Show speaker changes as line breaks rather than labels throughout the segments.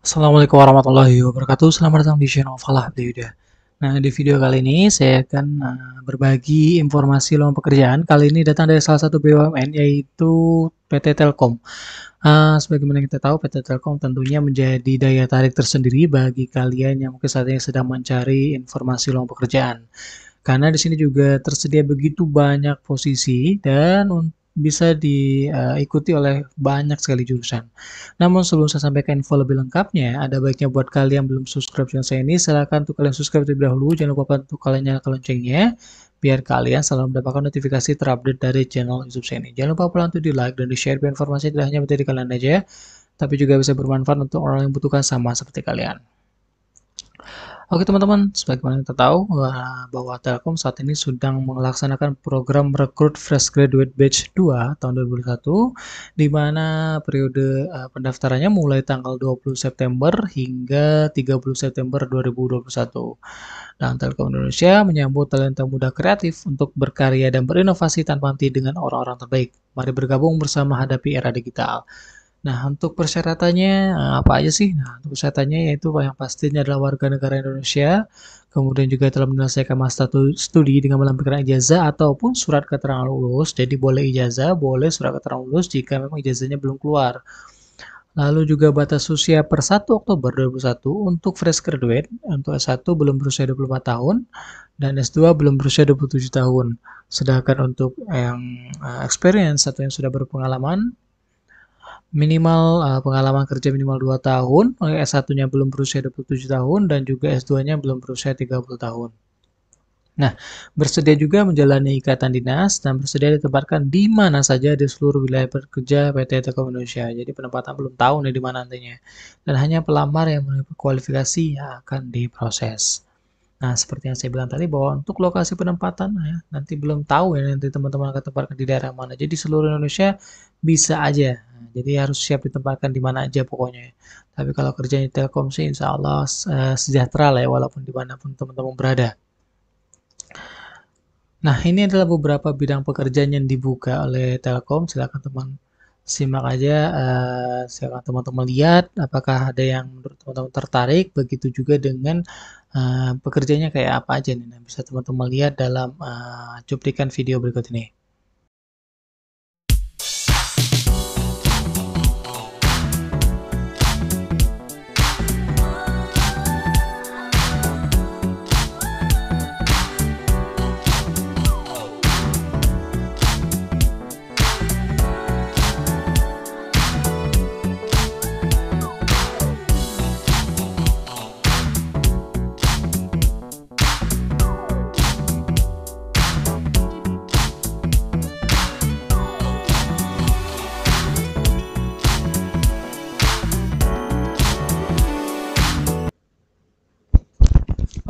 Assalamualaikum warahmatullahi wabarakatuh. Selamat datang di channel Falah Yuda. Nah, di video kali ini saya akan eh, berbagi informasi lowongan pekerjaan. Kali ini datang dari salah satu BUMN yaitu PT Telkom. Uh, sebagaimana kita tahu PT Telkom tentunya menjadi daya tarik tersendiri bagi kalian yang mungkin saat ini sedang mencari informasi lowongan pekerjaan. Karena di sini juga tersedia begitu banyak posisi dan untuk bisa diikuti eh, oleh banyak sekali jurusan. Namun sebelum saya sampaikan info lebih lengkapnya, ada baiknya buat kalian yang belum subscribe channel saya ini, silahkan untuk kalian subscribe terlebih dahulu, jangan lupa untuk kalian nyalakan loncengnya, biar kalian selalu mendapatkan notifikasi terupdate dari channel YouTube saya ini. Jangan lupa pula untuk di like dan di share biar informasi tidak hanya menjadi kalian aja, tapi juga bisa bermanfaat untuk orang yang butuhkan sama seperti kalian. Oke teman-teman, sebagaimana kita tahu eh, bahwa Telkom saat ini sedang melaksanakan program rekrut fresh graduate batch 2 tahun 2021 di mana periode eh, pendaftarannya mulai tanggal 20 September hingga 30 September 2021. Dan nah, Telkom Indonesia menyambut talenta muda kreatif untuk berkarya dan berinovasi tanpa henti dengan orang-orang terbaik. Mari bergabung bersama hadapi era digital. Nah, untuk persyaratannya eh, apa aja sih? Nah, untuk persyaratannya yaitu yang pastinya adalah warga negara Indonesia, kemudian juga telah menyelesaikan master studi dengan melampirkan ijazah ataupun surat keterangan lulus. Jadi boleh ijazah, boleh surat keterangan lulus jika memang ijazahnya belum keluar. Lalu juga batas usia per 1 Oktober 2001 untuk fresh graduate, untuk S1 belum berusia 24 tahun, dan S2 belum berusia 27 tahun. Sedangkan untuk yang eh, experience atau yang sudah berpengalaman, minimal uh, pengalaman kerja minimal 2 tahun, eh, S1-nya belum berusia 27 tahun dan juga S2-nya belum berusia 30 tahun. Nah, bersedia juga menjalani ikatan dinas dan bersedia ditempatkan di mana saja di seluruh wilayah pekerja PT Telkom Indonesia. Jadi penempatan belum tahu nih di mana nantinya. Dan hanya pelamar yang memiliki kualifikasi yang akan diproses. Nah, seperti yang saya bilang tadi bahwa untuk lokasi penempatan ya, nanti belum tahu ya nanti teman-teman akan tempatkan di daerah mana. Jadi seluruh Indonesia bisa aja. jadi harus siap ditempatkan di mana aja pokoknya. Tapi kalau kerjanya di Telkom sih insya Allah uh, sejahtera lah ya walaupun dimanapun teman-teman berada. Nah, ini adalah beberapa bidang pekerjaan yang dibuka oleh Telkom. Silakan teman simak aja uh, eh, silakan teman-teman lihat apakah ada yang menurut teman-teman tertarik begitu juga dengan uh, pekerjaannya kayak apa aja nih nah, bisa teman-teman lihat dalam uh, cuplikan video berikut ini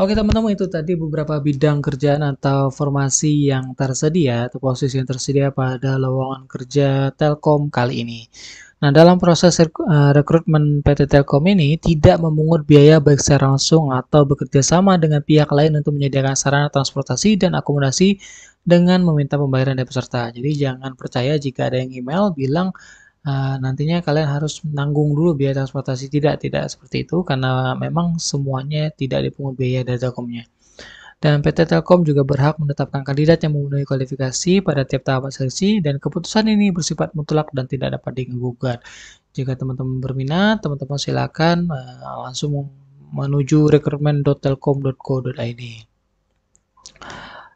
Oke teman-teman itu tadi beberapa bidang kerjaan atau formasi yang tersedia atau posisi yang tersedia pada lowongan kerja Telkom kali ini. Nah dalam proses eh, rekrutmen PT Telkom ini tidak memungut biaya baik secara langsung atau bekerja sama dengan pihak lain untuk menyediakan sarana transportasi dan akomodasi dengan meminta pembayaran dari peserta. Jadi jangan percaya jika ada yang email bilang uh, nantinya kalian harus menanggung dulu biaya transportasi. Tidak tidak seperti itu, karena memang semuanya tidak dipungut biaya dari Telkomnya. Dan PT Telkom juga berhak menetapkan kandidat yang memenuhi kualifikasi pada tiap tahap seleksi dan keputusan ini bersifat mutlak dan tidak dapat digugat Jika teman-teman berminat, teman-teman silakan, ah, langsung menuju rekrutmen.telkom.co.id.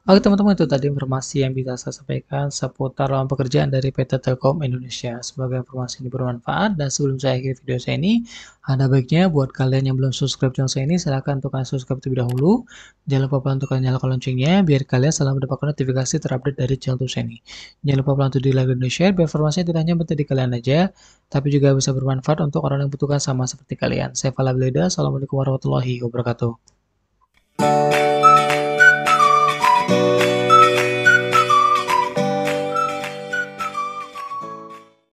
Oke teman-teman itu tadi informasi yang bisa saya sampaikan seputar lawan pekerjaan dari PT Telkom Indonesia. Semoga informasi ini bermanfaat dan sebelum saya akhiri video saya ini, ada baiknya buat kalian yang belum subscribe channel saya ini silahkan untuk kalian subscribe terlebih dahulu. Jangan lupa pelan untuk nyalakan loncengnya biar kalian selalu mendapatkan notifikasi terupdate dari channel saya ini. Jangan lupa pelan untuk di like dan share biar informasinya tidak hanya berarti di kalian aja, tapi juga bisa bermanfaat untuk orang yang butuhkan sama seperti kalian. Saya Fala Bleda, Assalamualaikum warahmatullahi wabarakatuh.